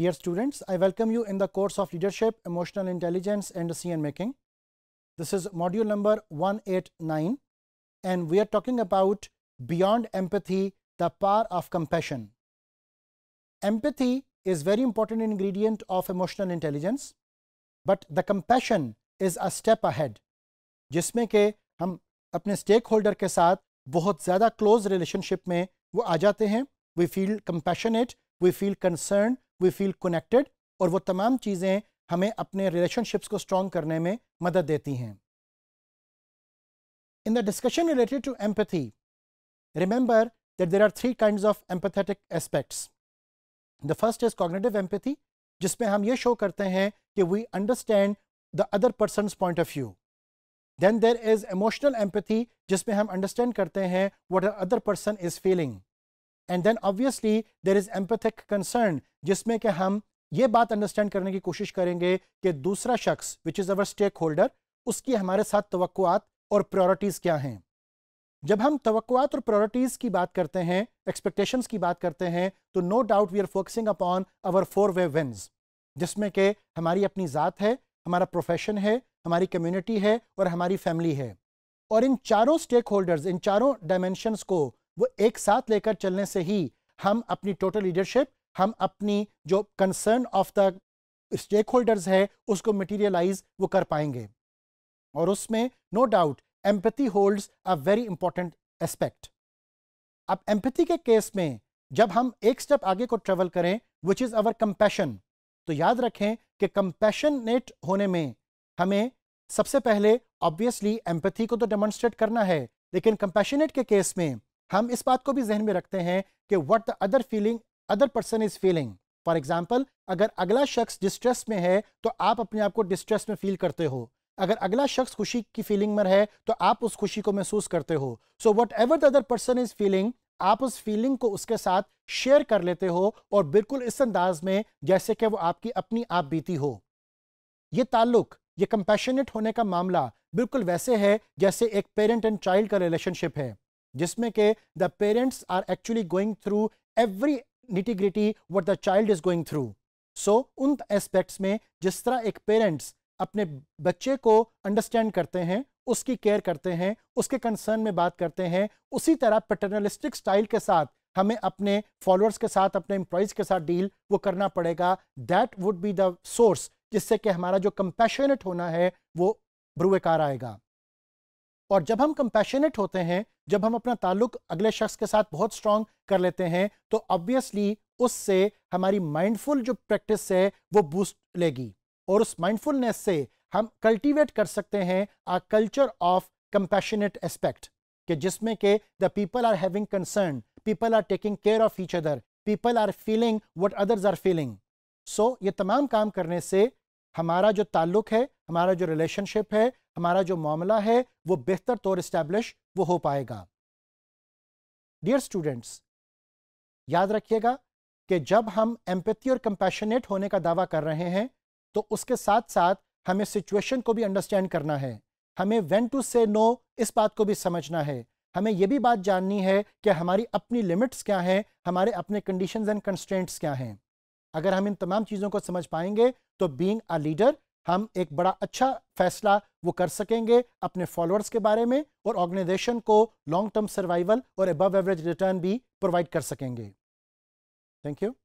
Dear students, I welcome you in the course of Leadership, Emotional Intelligence and Decision Making. This is module number 189 and we are talking about beyond empathy, the power of compassion. Empathy is very important ingredient of emotional intelligence, but the compassion is a step ahead, जिसमें के हम अपने stakeholder के साथ बहुत ज़्यादा close relationship में वो आ जाते हैं We feel compassionate. We feel concerned. We feel connected और वो तमाम चीज़ें हमें अपने रिलेशनशिप्स को स्ट्रॉन्ग करने में मदद देती हैं in the discussion related to empathy remember that there are three kind of empathetic aspects the first is cognitive empathy जिसमें हम ये शो करते हैं कि we understand the other person point of view then there is emotional empathy जिसमें हम understand करते हैं what other person is feeling and then obviously there is empathic concern जिसमें कि हम ये बात अंडरस्टैंड करने की कोशिश करेंगे कि दूसरा शख्स which is our stakeholder उसकी हमारे साथ तो और प्रायोरिटीज़ क्या हैं जब हम तो और प्रायोरिटीज़ की बात करते हैं एक्सपेक्टेशंस की बात करते हैं तो no doubt we are focusing upon our four way wins जिसमें कि हमारी अपनी ज़ात है हमारा प्रोफेशन है हमारी कम्युनिटी है और हमारी फैमिली है और इन चारों स्टेक होल्डर्स इन चारों डायमेंशनस को वो एक साथ लेकर चलने से ही हम अपनी टोटल लीडरशिप हम अपनी जो concern of the stakeholders है उसको मटीरियलाइज वो कर पाएंगे और उसमें no doubt empathy holds a very important aspect अब एम्पति के केस में जब हम एक स्टेप आगे को ट्रेवल करें विच इज़ अवर कंपैशन तो याद रखें कि कंपैशनेट होने में हमें सबसे पहले ऑब्वियसली एम्पथी को तो डेमोन्स्ट्रेट करना है लेकिन कंपैशनेट के केस में हम इस बात को भी जहन में रखते हैं कि what the other feeling other person is feeling for example अगर अगला शख्स डिस्ट्रेस में है तो आप अपने आप को डिस्ट्रेस में फील करते हो अगर अगला शख्स खुशी की फीलिंग में है तो आप उस खुशी को महसूस करते हो so whatever the other person is feeling आप उस फीलिंग को उसके साथ शेयर कर लेते हो और बिल्कुल इस अंदाज में जैसे कि वो आपकी अपनी आप बीती हो ये ताल्लुक ये कंपेशनेट होने का मामला बिल्कुल वैसे है जैसे एक पेरेंट एंड चाइल्ड का रिलेशनशिप है जिसमें के the parents are actually going through every nitty gritty what the child is going through so उन एस्पेक्ट्स में जिस तरह एक पेरेंट्स अपने बच्चे को अंडरस्टैंड करते हैं उसकी केयर करते हैं उसके कंसर्न में बात करते हैं उसी तरह पेटर्नलिस्टिक स्टाइल के साथ हमें अपने फॉलोअर्स के साथ अपने एम्प्लॉयज़ के साथ डील वो करना पड़ेगा that would be the source जिससे कि हमारा जो कंपैशनेट होना है वो ब्रुएकार आएगा और जब हम कंपेशनेट होते हैं जब हम अपना ताल्लुक अगले शख्स के साथ बहुत स्ट्रांग कर लेते हैं तो ऑब्वियसली उससे हमारी माइंडफुल जो प्रैक्टिस है वो बूस्ट लेगी और उस माइंडफुलनेस से हम कल्टीवेट कर सकते हैं a culture of compassionate aspect कि जिसमें के the people are having concern people are taking care of each other people are feeling what others are feeling so ये तमाम काम करने से हमारा जो ताल्लुक है हमारा जो रिलेशनशिप है हमारा जो मामला है वो बेहतर तौर इस्टेब्लिश वो हो पाएगा डियर स्टूडेंट्स याद रखिएगा कि जब हम एम्पथी और कंपैशनेट होने का दावा कर रहे हैं तो उसके साथ साथ हमें सिचुएशन को भी अंडरस्टैंड करना है हमें वेन टू से नो इस बात को भी समझना है हमें यह भी बात जाननी है कि हमारी अपनी लिमिट्स क्या हैं हमारे अपने कंडीशंस एंड कंस्ट्रेंट्स क्या हैं अगर हम इन तमाम चीज़ों को समझ पाएंगे तो बीइंग अ लीडर हम एक बड़ा अच्छा फैसला वो कर सकेंगे अपने फॉलोअर्स के बारे में और ऑर्गेनाइजेशन को लॉन्ग टर्म सर्वाइवल और अबव एवरेज रिटर्न भी प्रोवाइड कर सकेंगे थैंक यू